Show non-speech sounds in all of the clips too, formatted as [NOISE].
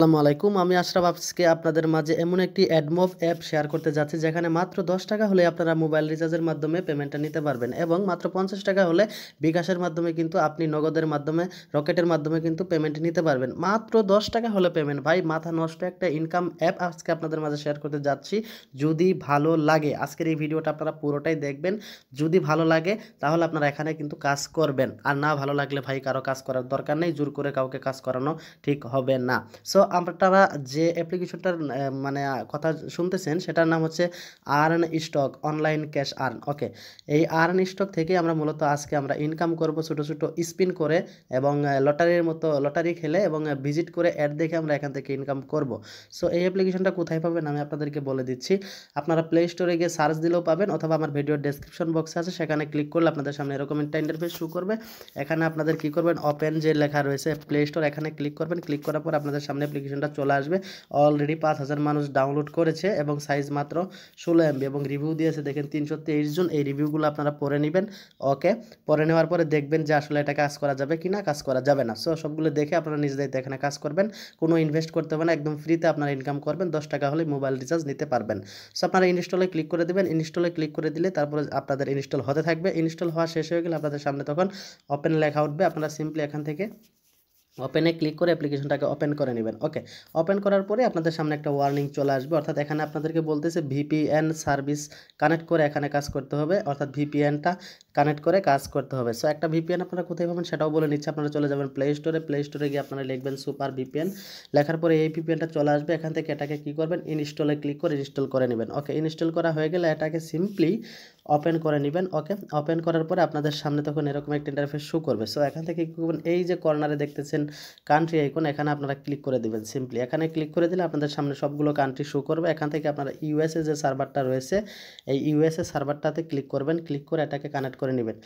আসসালামু আলাইকুম আমি আশরাফ আফসকে আপনাদের মাঝে এমন একটি অ্যাডমোভ অ্যাপ শেয়ার করতে যাচ্ছি যেখানে মাত্র দশ টাকা হলে আপনারা মোবাইল রিচার্জের মাধ্যমে পেমেন্টটা নিতে পারবেন এবং মাত্র পঞ্চাশ টাকা হলে বিকাশের মাধ্যমে কিন্তু আপনি নগদের মাধ্যমে রকেটের মাধ্যমে কিন্তু পেমেন্ট নিতে পারবেন মাত্র দশ টাকা হলে পেমেন্ট ভাই মাথা নষ্ট একটা ইনকাম অ্যাপ আজকে আপনাদের মাঝে শেয়ার করতে যাচ্ছি যদি ভালো লাগে আজকের এই ভিডিওটা আপনারা পুরোটাই দেখবেন যদি ভালো লাগে তাহলে আপনারা এখানে কিন্তু কাজ করবেন আর না ভালো লাগলে ভাই কারো কাজ করার দরকার নেই জোর করে কাউকে কাজ করানো ঠিক হবে না সো আপনারা যে অ্যাপ্লিকেশনটার মানে কথা শুনতেছেন সেটার নাম হচ্ছে earn stock online cash earn okay এই আর্ন স্টক থেকে আমরা মূলত আজকে আমরা ইনকাম করব ছোটো ছোটো স্পিন করে এবং লটারির মতো লটারি খেলে এবং ভিজিট করে অ্যাড দেখে আমরা এখান থেকে ইনকাম করব সো এই অ্যাপ্লিকেশনটা কোথায় পাবেন আমি আপনাদেরকে বলে দিচ্ছি আপনারা প্লে স্টোরে গিয়ে সার্চ দিলেও পাবেন অথবা আমার ভিডিওর ডিসক্রিপশন বক্সে আছে সেখানে ক্লিক করলে আপনাদের সামনে এরকম একটা ইন্টারফেস শুরু করবে এখানে আপনাদের কি করবেন ওপেন যে লেখা রয়েছে প্লে স্টোর এখানে ক্লিক করবেন ক্লিক করার পর আপনাদের সামনে অ্যাপ্লিকেশনটা চলে আসবে অলরেডি পাঁচ হাজার মানুষ ডাউনলোড করেছে এবং সাইজ মাত্র ষোলো এমবি এবং রিভিউ দিয়েছে দেখেন তিনশো তেইশ জন এই রিভিউগুলো আপনারা পড়ে নেবেন ওকে পরে নেওয়ার পরে দেখবেন যে আসলে এটা কাজ করা যাবে কি না কাজ করা যাবে না সো সবগুলো দেখে আপনারা নিজেদের এখানে কাজ করবেন কোনো ইনভেস্ট করতে হবে না একদম ফ্রিতে আপনারা ইনকাম করবেন দশ টাকা হলে মোবাইল রিচার্জ নিতে পারবেন সো আপনারা ইনস্টলে ক্লিক করে দেবেন ইনস্টলে ক্লিক করে দিলে তারপরে আপনাদের ইনস্টল হতে থাকবে ইনস্টল হওয়া শেষ হয়ে গেলে আপনাদের সামনে তখন ওপেন লেখা উঠবে আপনারা সিম্পলি এখান থেকে ওপেনে ক্লিক করে অ্যাপ্লিকেশনটাকে ওপেন করে নেবেন ওকে ওপেন করার পরে আপনাদের সামনে একটা ওয়ার্নিং চলে আসবে অর্থাৎ এখানে আপনাদেরকে বলতেছে ভিপিএন সার্ভিস কানেক্ট করে এখানে কাজ করতে হবে অর্থাৎ ভিপিএনটা কানেক্ট করে কাজ করতে হবে সো একটা ভিপিএন আপনারা কোথায় পাবেন সেটাও বলে নিচ্ছে আপনারা চলে যাবেন প্লে স্টোরে প্লে স্টোরে গিয়ে আপনারা লিখবেন সুপার ভিপিএন লেখার পরে এই ভিপিএনটা চলে আসবে এখান থেকে এটাকে কী করবেন ইনস্টলে ক্লিক করে ইনস্টল করে নেবেন ওকে ইনস্টল করা হয়ে গেলে এটাকে সিম্পলি ওপেন করে নেবেন ওকে ওপেন করার পরে আপনাদের সামনে তখন এরকম একটা ইন্টারফেস শু করবে সো এখান থেকে কী করবেন এই যে কর্নারে দেখতেছেন কান্ট্রি আইকন এখানে আপনারা ক্লিক করে দেবেন সিম্পলি এখানে ক্লিক করে দিলে আপনাদের সামনে সবগুলো কান্ট্রি শু করবে এখান থেকে আপনারা ইউএসএ যে সার্ভারটা রয়েছে এই ইউএসএ সার্ভারটাতে ক্লিক করবেন ক্লিক করে এটাকে কানেক্ট করে নেবেন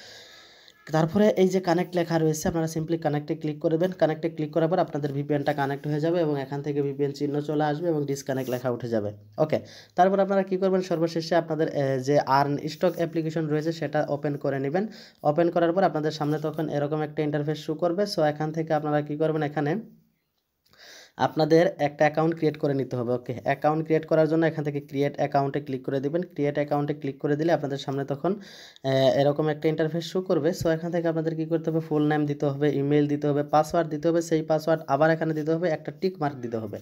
তারপরে এই যে কানেক্ট লেখা রয়েছে আপনারা সিম্পলি কানেক্টে ক্লিক করবেন কানেক্টে ক্লিক করার পর আপনাদের ভিপিএনটা কানেক্ট হয়ে যাবে এবং এখান থেকে ভিপিএন চিহ্ন চলে আসবে এবং ডিসকানেক্ট লেখা উঠে যাবে ওকে তারপর আপনারা কী করবেন সর্বশেষে আপনাদের যে আর্ন স্টক অ্যাপ্লিকেশন রয়েছে সেটা ওপেন করে নেবেন ওপেন করার পর আপনাদের সামনে তখন এরকম একটা ইন্টারফেস শু করবে সো এখান থেকে আপনারা কী করবেন এখানে আপনাদের একটা অ্যাকাউন্ট ক্রিয়েট করে নিতে হবে ওকে অ্যাকাউন্ট ক্রিয়েট করার জন্য এখান থেকে ক্রিয়েট অ্যাকাউন্টে ক্লিক করে দেবেন ক্রিয়েট অ্যাকাউন্টে ক্লিক করে দিলে আপনাদের সামনে তখন এরকম একটা ইন্টারফেস শো করবে সো এখান থেকে আপনাদের কী করতে হবে ফুল নাম দিতে হবে ইমেল দিতে হবে পাসওয়ার্ড দিতে হবে সেই পাসওয়ার্ড আবার এখানে দিতে হবে একটা টিক মার্ক দিতে হবে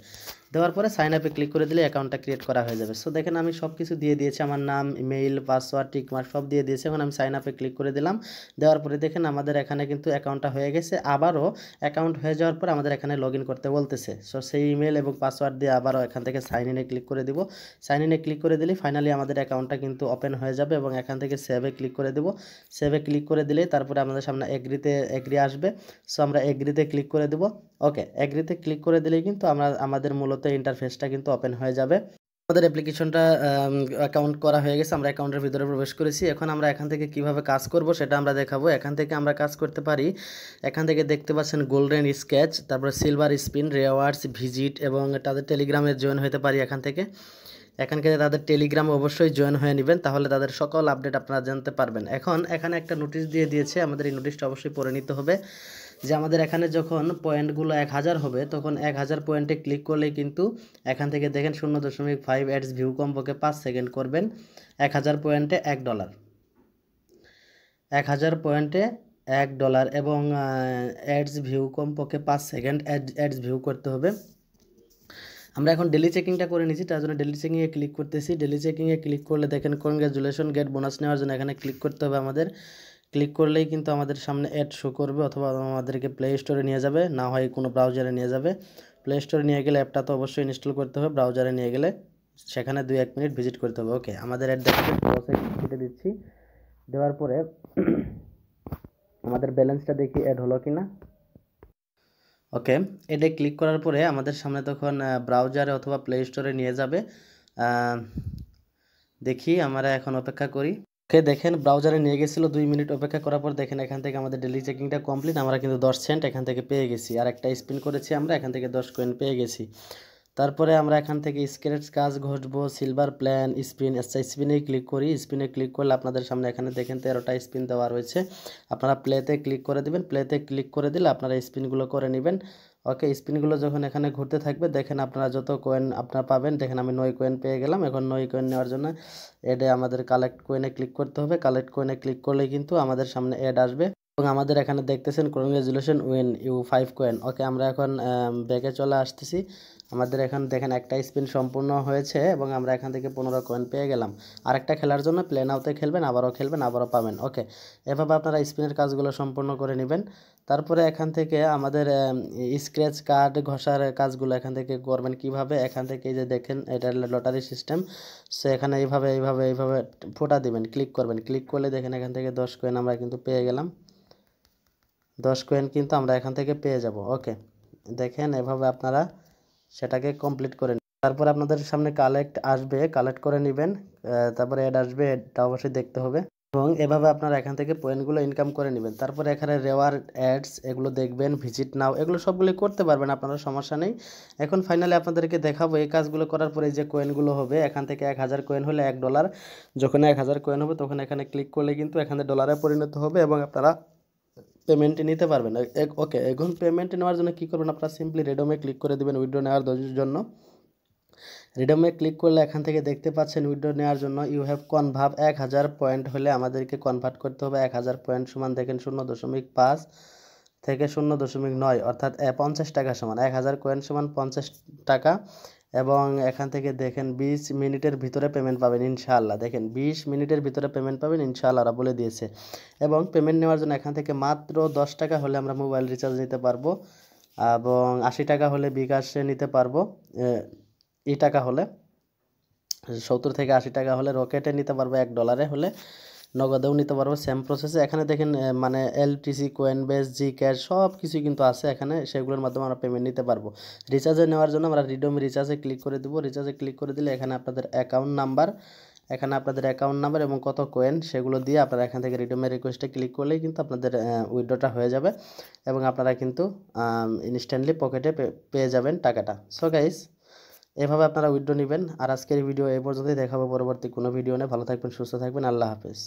দেওয়ার পরে সাইন আপে ক্লিক করে দিলে অ্যাকাউন্টটা ক্রিয়েট করা হয়ে যাবে সো দেখেন আমি সব কিছু দিয়ে দিয়েছি আমার নাম ইমেইল পাসওয়ার্ড টিকমার্ক সব দিয়ে দিয়েছি এখন আমি সাইন আপে ক্লিক করে দিলাম দেওয়ার পরে দেখেন আমাদের এখানে কিন্তু অ্যাকাউন্টটা হয়ে গেছে আবারও অ্যাকাউন্ট হয়ে যাওয়ার পর আমাদের এখানে লগ করতে বলতেছে সো সেই ইমেল এবং পাসওয়ার্ড দিয়ে আবারও এখান থেকে সাইন ইনে ক্লিক করে দিব সাইন ইনে ক্লিক করে দিলে ফাইনালি আমাদের অ্যাকাউন্টটা কিন্তু ওপেন হয়ে যাবে এবং এখান থেকে সেভে ক্লিক করে দেব সেভে ক্লিক করে দিলে তারপরে আমাদের সামনে এগ্রিতে এগ্রি আসবে সো আমরা এগ্রিতে ক্লিক করে দেবো ওকে অ্যাগ্রিতে ক্লিক করে দিলেই কিন্তু আমরা আমাদের মূলত ইন্টারফেসটা কিন্তু ওপেন হয়ে যাবে আমাদের অ্যাপ্লিকেশনটা অ্যাকাউন্ট করা হয়ে গেছে আমরা অ্যাকাউন্টের ভিতরে প্রবেশ করেছি এখন আমরা এখান থেকে কিভাবে কাজ করব সেটা আমরা দেখাবো এখান থেকে আমরা কাজ করতে পারি এখান থেকে দেখতে পাচ্ছেন গোল্ডেন স্কেচ তারপরে সিলভার স্পিন রেওয়ার্ডস ভিজিট এবং তাদের টেলিগ্রামে জয়েন হতে পারি এখান থেকে এখানকে তাদের টেলিগ্রাম অবশ্যই জয়েন হয়ে নেবেন তাহলে তাদের সকল আপডেট আপনারা জানতে পারবেন এখন এখানে একটা নোটিশ দিয়ে দিয়েছে আমাদের এই নোটিশটা অবশ্যই পরে নিতে হবে যে আমাদের এখানে যখন পয়েন্টগুলো এক হাজার হবে তখন এক হাজার পয়েন্টে ক্লিক করলেই কিন্তু এখান থেকে দেখেন শূন্য দশমিক ফাইভ অ্যাডস ভিউ কমপক্ষে পাঁচ সেকেন্ড করবেন এক হাজার পয়েন্টে এক ডলার এক হাজার পয়েন্টে এক ডলার এবং অ্যাডস ভিউ কমপক্ষে পাঁচ সেকেন্ড অ্যাডস ভিউ করতে হবে আমরা এখন ডেলি চেকিংটা করে নিয়েছি তার জন্য ডেলি চেকিংয়ে ক্লিক করতেছি ডেলি চেকিংয়ে ক্লিক করলে দেখেন কনগ্রাচুলেশন গেট বোনাস নেওয়ার জন্য এখানে ক্লিক করতে হবে আমাদের ক্লিক করলেই কিন্তু আমাদের সামনে অ্যাড শো করবে অথবা আমাদেরকে প্লে স্টোরে নিয়ে যাবে না হয় কোনো ব্রাউজারে নিয়ে যাবে প্লে স্টোরে নিয়ে গেলে অ্যাপটা তো অবশ্যই ইনস্টল করতে হবে ব্রাউজারে নিয়ে গেলে সেখানে দুই এক মিনিট ভিজিট করতে হবে ওকে আমাদের অ্যাড দেখাতে কেটে দিচ্ছি দেওয়ার পরে [CLEARS THROAT] আমাদের ব্যালেন্সটা দেখি অ্যাড হলো কি না ওকে এডে ক্লিক করার পরে আমাদের সামনে তখন ব্রাউজারে অথবা প্লে স্টোরে নিয়ে যাবে দেখি আমরা এখন অপেক্ষা করি ওকে দেখেন ব্রাউজারে নিয়ে গেছিলো দুই মিনিট অপেক্ষা করার পর দেখেন এখান থেকে আমাদের ডেলি চেকিংটা কমপ্লিট আমরা কিন্তু দশ সেন্ট এখান থেকে পেয়ে গেছি আর একটা স্পিন করেছি আমরা এখান থেকে দশ কয়েন পেয়ে গেছি তারপরে আমরা এখান থেকে স্কেটস কাজ ঘটবো সিলভার প্ল্যান স্পিন আচ্ছা স্পিনে ক্লিক করি স্পিনে ক্লিক করলে আপনাদের সামনে এখানে দেখেন তেরোটা স্পিন দেওয়া রয়েছে আপনারা প্লেতে ক্লিক করে দেবেন প্লেতে ক্লিক করে দিলে আপনারা স্পিনগুলো করে নেবেন ওকে স্পিনগুলো যখন এখানে ঘুরতে থাকবে দেখেন আপনারা যত কয়েন আপনারা পাবেন দেখেন আমি নয় কয়েন পেয়ে গেলাম এখন নয় কয়েন নেওয়ার জন্য এডে আমাদের কালেক্ট কয়েনে ক্লিক করতে হবে কালেক্ট কয়েনে ক্লিক করলে কিন্তু আমাদের সামনে অ্যাড আসবে এবং আমাদের এখানে দেখতেছেন congratulation win you five coin okay আমরা এখন ব্যাগে um, চলে আসতেছি আমাদের এখন দেখেন একটা স্পিন সম্পূর্ণ হয়েছে এবং আমরা এখান থেকে পনেরো কয়েন পেয়ে গেলাম আরেকটা খেলার জন্য প্লেন আউতে খেলবেন আবারও খেলবেন আবারও পাবেন ওকে এভাবে আপনারা স্পিনের কাজগুলো সম্পূর্ণ করে নেবেন তারপরে এখান থেকে আমাদের স্ক্র্যাচ um, কার্ড ঘষার কাজগুলো এখান থেকে করবেন কিভাবে এখান থেকে যে দেখেন এটা লটারি সিস্টেম সো এখানে এইভাবে এইভাবে এইভাবে ফোটা দিবেন ক্লিক করবেন ক্লিক করলে দেখেন এখান থেকে দশ কয়েন আমরা কিন্তু পেয়ে গেলাম দশ কয়েন কিন্তু আমরা এখান থেকে পেয়ে যাব ওকে দেখেন এভাবে আপনারা সেটাকে কমপ্লিট করে তারপর আপনাদের সামনে কালেক্ট আসবে কালেক্ট করে নেবেন তারপরে অ্যাড আসবে এটা অবশ্যই দেখতে হবে এবং এভাবে আপনারা এখান থেকে পয়েন্টগুলো ইনকাম করে নেবেন তারপরে এখানে রেওয়ার অ্যাডস এগুলো দেখবেন ভিজিট নাও এগুলো সবগুলো করতে পারবেন আপনারা সমস্যা নেই এখন ফাইনালি আপনাদেরকে দেখাবো এই কাজগুলো করার পরে যে কয়েনগুলো হবে এখান থেকে এক হাজার কয়েন হলে এক ডলার যখন এক হাজার কয়েন হবে তখন এখানে ক্লিক করলে কিন্তু এখানে ডলারে পরিণত হবে এবং আপনারা পেমেন্টে নিতে পারবেন ওকে এখন পেমেন্ট নেওয়ার জন্য কী করবেন আপনারা সিম্পলি রেডোমে ক্লিক করে দেবেন উইড্রো নেওয়ার জন্য রেডোমে ক্লিক করলে এখান থেকে দেখতে পাচ্ছেন উইড্রো নেওয়ার জন্য ইউ হ্যাভ কনভার্ভ এক হাজার পয়েন্ট হলে আমাদেরকে কনভার্ট করতে হবে এক হাজার পয়েন্ট সমান দেখেন শূন্য দশমিক পাঁচ থেকে শূন্য দশমিক নয় অর্থাৎ পঞ্চাশ টাকা সমান এক হাজার কয়েন সমান পঞ্চাশ টাকা এবং এখান থেকে দেখেন বিশ মিনিটের ভিতরে পেমেন্ট পাবেন ইনশাল্লাহ দেখেন বিশ মিনিটের ভিতরে পেমেন্ট পাবেন ইনশাল্লাহ বলে দিয়েছে এবং পেমেন্ট নেওয়ার জন্য এখান থেকে মাত্র দশ টাকা হলে আমরা মোবাইল রিচার্জ নিতে পারবো এবং আশি টাকা হলে বিকাশে নিতে পারবো ই টাকা হলে সত্তর থেকে আশি টাকা হলে রকেটে নিতে পারবো এক ডলারে হলে নগদেও নিতে পারবো সেম প্রসেসে এখানে দেখেন মানে এলটিসি কোয়েনবেস জি ক্যাশ সব কিছুই কিন্তু আছে এখানে সেগুলোর মাধ্যমে আমরা পেমেন্ট নিতে পারবো রিচার্জে নেওয়ার জন্য আমরা রিডোম রিচার্জে ক্লিক করে দেবো রিচার্জে ক্লিক করে দিলে এখানে আপনাদের অ্যাকাউন্ট নাম্বার এখানে আপনাদের অ্যাকাউন্ট নাম্বার এবং কত কোয়েন সেগুলো দিয়ে আপনারা এখান থেকে রিডোমের রিকোয়েস্টে ক্লিক করলেই কিন্তু আপনাদের উইড্রোটা হয়ে যাবে এবং আপনারা কিন্তু ইনস্ট্যান্টলি পকেটে পেয়ে যাবেন টাকাটা সো গাইস এভাবে আপনারা উইড্রো নেবেন আর আজকের ভিডিও এ পর্যন্তই দেখাবো পরবর্তী কোনো ভিডিও নিয়ে ভালো থাকবেন সুস্থ থাকবেন আল্লাহ হাফেজ